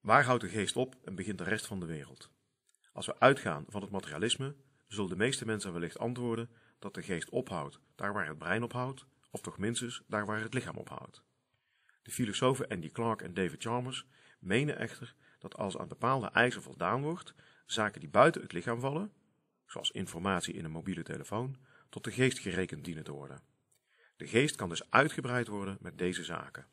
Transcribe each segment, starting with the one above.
Waar houdt de geest op en begint de rest van de wereld? Als we uitgaan van het materialisme, zullen de meeste mensen wellicht antwoorden dat de geest ophoudt daar waar het brein ophoudt, of toch minstens daar waar het lichaam ophoudt. De filosofen Andy Clark en David Chalmers menen echter dat als aan bepaalde eisen voldaan wordt, zaken die buiten het lichaam vallen, zoals informatie in een mobiele telefoon, tot de geest gerekend dienen te worden. De geest kan dus uitgebreid worden met deze zaken.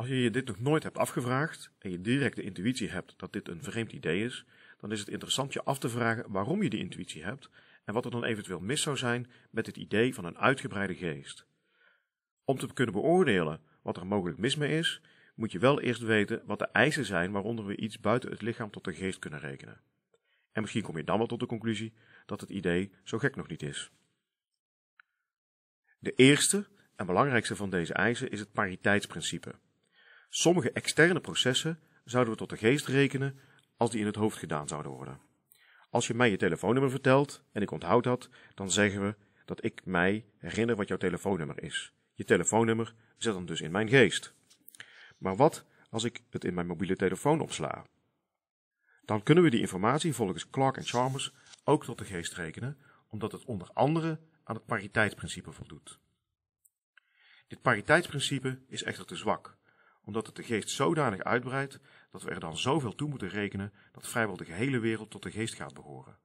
Als je je dit nog nooit hebt afgevraagd en je direct de intuïtie hebt dat dit een vreemd idee is, dan is het interessant je af te vragen waarom je die intuïtie hebt en wat er dan eventueel mis zou zijn met het idee van een uitgebreide geest. Om te kunnen beoordelen wat er mogelijk mis mee is, moet je wel eerst weten wat de eisen zijn waaronder we iets buiten het lichaam tot de geest kunnen rekenen. En misschien kom je dan wel tot de conclusie dat het idee zo gek nog niet is. De eerste en belangrijkste van deze eisen is het pariteitsprincipe. Sommige externe processen zouden we tot de geest rekenen als die in het hoofd gedaan zouden worden. Als je mij je telefoonnummer vertelt en ik onthoud dat, dan zeggen we dat ik mij herinner wat jouw telefoonnummer is. Je telefoonnummer zit dan dus in mijn geest. Maar wat als ik het in mijn mobiele telefoon opsla? Dan kunnen we die informatie volgens Clark en Chalmers ook tot de geest rekenen, omdat het onder andere aan het pariteitsprincipe voldoet. Dit pariteitsprincipe is echter te zwak omdat het de geest zodanig uitbreidt dat we er dan zoveel toe moeten rekenen dat vrijwel de gehele wereld tot de geest gaat behoren.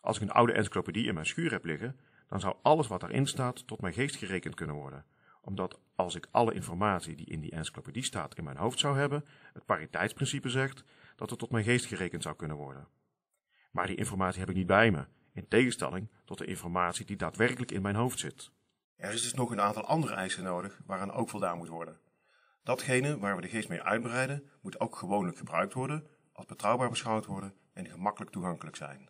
Als ik een oude encyclopedie in mijn schuur heb liggen, dan zou alles wat daarin staat tot mijn geest gerekend kunnen worden, omdat als ik alle informatie die in die encyclopedie staat in mijn hoofd zou hebben, het pariteitsprincipe zegt dat het tot mijn geest gerekend zou kunnen worden. Maar die informatie heb ik niet bij me, in tegenstelling tot de informatie die daadwerkelijk in mijn hoofd zit. Er is dus nog een aantal andere eisen nodig waaraan ook voldaan moet worden. Datgene waar we de geest mee uitbreiden, moet ook gewoonlijk gebruikt worden, als betrouwbaar beschouwd worden en gemakkelijk toegankelijk zijn.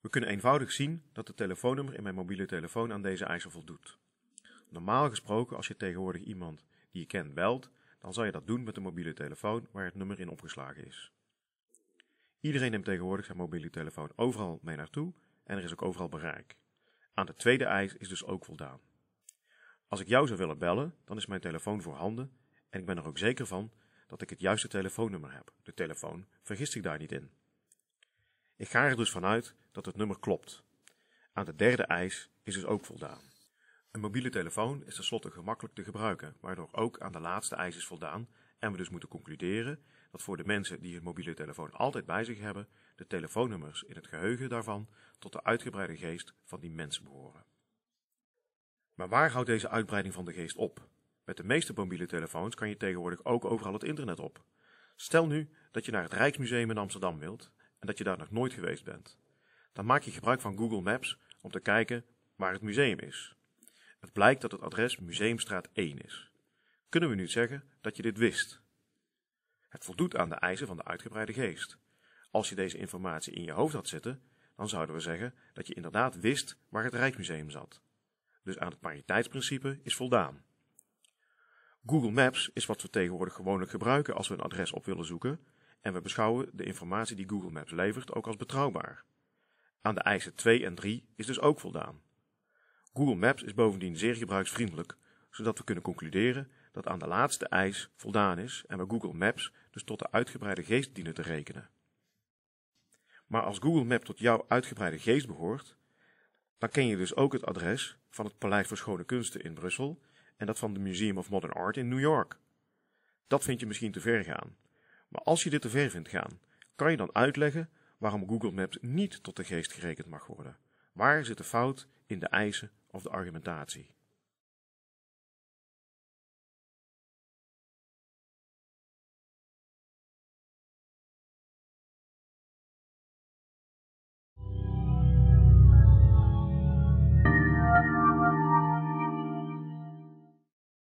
We kunnen eenvoudig zien dat het telefoonnummer in mijn mobiele telefoon aan deze eisen voldoet. Normaal gesproken, als je tegenwoordig iemand die je kent belt, dan zal je dat doen met de mobiele telefoon waar het nummer in opgeslagen is. Iedereen neemt tegenwoordig zijn mobiele telefoon overal mee naartoe en er is ook overal bereik. Aan de tweede eis is dus ook voldaan. Als ik jou zou willen bellen, dan is mijn telefoon voorhanden en ik ben er ook zeker van dat ik het juiste telefoonnummer heb. De telefoon vergist ik daar niet in. Ik ga er dus vanuit dat het nummer klopt. Aan de derde eis is dus ook voldaan. Een mobiele telefoon is tenslotte gemakkelijk te gebruiken, waardoor ook aan de laatste eis is voldaan en we dus moeten concluderen dat voor de mensen die hun mobiele telefoon altijd bij zich hebben, de telefoonnummers in het geheugen daarvan tot de uitgebreide geest van die mensen behoren. Maar waar houdt deze uitbreiding van de geest op? Met de meeste mobiele telefoons kan je tegenwoordig ook overal het internet op. Stel nu dat je naar het Rijksmuseum in Amsterdam wilt en dat je daar nog nooit geweest bent. Dan maak je gebruik van Google Maps om te kijken waar het museum is. Het blijkt dat het adres Museumstraat 1 is. Kunnen we nu zeggen dat je dit wist? Het voldoet aan de eisen van de uitgebreide geest. Als je deze informatie in je hoofd had zitten, dan zouden we zeggen dat je inderdaad wist waar het Rijksmuseum zat. Dus aan het pariteitsprincipe is voldaan. Google Maps is wat we tegenwoordig gewoonlijk gebruiken als we een adres op willen zoeken en we beschouwen de informatie die Google Maps levert ook als betrouwbaar. Aan de eisen 2 en 3 is dus ook voldaan. Google Maps is bovendien zeer gebruiksvriendelijk, zodat we kunnen concluderen dat aan de laatste eis voldaan is en we Google Maps dus tot de uitgebreide geest dienen te rekenen. Maar als Google Maps tot jouw uitgebreide geest behoort, dan ken je dus ook het adres van het Paleis voor Schone Kunsten in Brussel en dat van de Museum of Modern Art in New York. Dat vind je misschien te ver gaan. Maar als je dit te ver vindt gaan, kan je dan uitleggen waarom Google Maps niet tot de geest gerekend mag worden? Waar zit de fout in de eisen of de argumentatie?